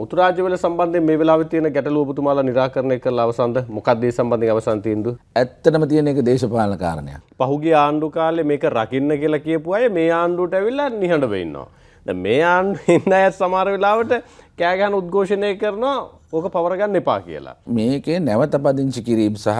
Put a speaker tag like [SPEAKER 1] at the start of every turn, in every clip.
[SPEAKER 1] මුතුරාජ වෙල සම්බන්ධයෙන් මේ වෙලාවේ තියෙන ගැටලුව ඔබතුමාලා निराකරණය කරලා අවසන්ද? මොකක්ද ඒ සම්බන්ධයෙන් අවසන් තීන්දුව?
[SPEAKER 2] ඇත්තටම තියෙන එක දේශපාලන කාරණයක්.
[SPEAKER 1] පහුගිය ආණ්ඩු කාලේ මේක රකින්න කියලා කියපු අය මේ ආණ්ඩුවට ඇවිල්ලා නිහඬව ඉන්නවා. දැන් මේ ආණ්ඩුවේ ඉන්න අය සමහර වෙලාවට කෑ ගහන උද්ඝෝෂණය කරනවා ඕක පවරගන්න එපා කියලා.
[SPEAKER 2] මේකේ නැවත පදිංචි කිරීම් සහ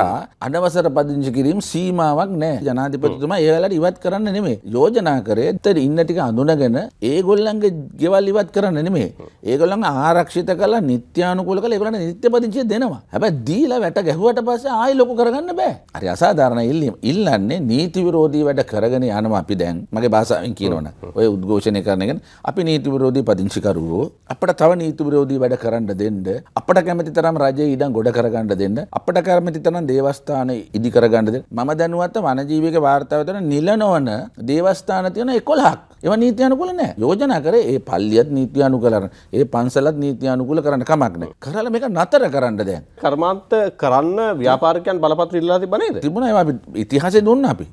[SPEAKER 2] අනවසර පදිංචි කිරීම් සීමාවක් නෑ ජනාධිපතිතුමා ඒවලට ඉවත් කරන්න නෙමේ යෝජනා කරේ එතර ඉන්න ටික අඳුනගෙන ඒගොල්ලන්ගේ ගෙවල් ඉවත් කරන්න නෙමේ ඒගොල්ලන් ආරක්ෂිත කලා නිත්‍යානුකූල කළ ඒගොල්ලන්ට නිත්‍ය පදිංචිය දෙනවා. හැබැයි දීලා වැට ගැහුවට පස්සේ ආයෙ ලොකු කරගන්න බෑ. හරි අසාධාරණ ඉල්ලීම්. ඉල්ලන්නේ නීති විරෝධී වැඩ කරගෙන යනවා අපි දැන් මගේ භාෂාවෙන් කියනවනම් ඔය උද්ඝෝෂණය කරන එක අපි නීති විරෝධී පදිංචිකරුවෝ අපිට තව නීති විරෝධී වැඩ කරන්න දෙන්න අපට කැමති තරම් රජය ඉඩම් ගොඩ කරගන්න දෙන්න අපට කැමති තරම් දේවස්ථාන ඉදි කරගන්න දෙන්න මම දැනුවත් වනජීවික වාර්තාව තුන නිල නොවන දේවස්ථාන තියෙන 11ක් ඒවා නීති අනුකූල නෑ. යෝජනා කරේ ඒ පල්ලියත් නීති අනුකූල කරන්න. ඒ පන්සලත් නීති අනුකූල කරන්න කමක් නෑ. කරලා මේක නතර කරන්න දැන්.
[SPEAKER 1] කර්මාන්ත කරන්න ව්‍යාපාරිකයන්
[SPEAKER 2] බලපත්‍ර ඉල්ලලා තිබ්බ නේද? තිබුණා ඒවා අපි ඉතිහාසෙ දුන්න අපි.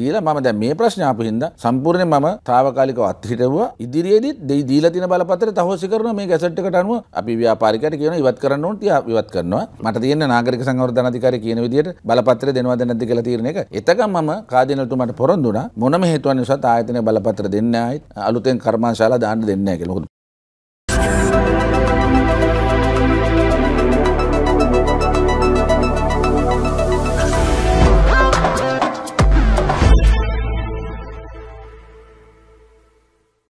[SPEAKER 2] දීලා මම දැන් මේ ප්‍රශ්න ආපු හින්දා සම්පූර්ණයෙන් මම తాවකාලිකව අත්හිටවුවා. ඉදිරියේදීත් දීලා තියෙන බලපත්‍රය තහවුරු කරනවා මේ ගැසට් එකට අනුව අපි ව්‍යාපාරිකයට කියන ඉවත් කරන්න ඕන තියා ඉවත් කරනවා. මට තියෙන නාගරික සංවර්ධන අධිකාරිය කියන විදිහට බලපත්‍රය දෙනවද නැද්ද කියලා තීරණය එක. එතකම මම කාදිනල්තුමාට පොරොන්දුනා මොනම හේතුවක් නිසා ආයතනයේ බලපත්‍ර දෙන්න නෑයි අලුතෙන් කර්මාශාලා දාන්න දෙන්න කියලා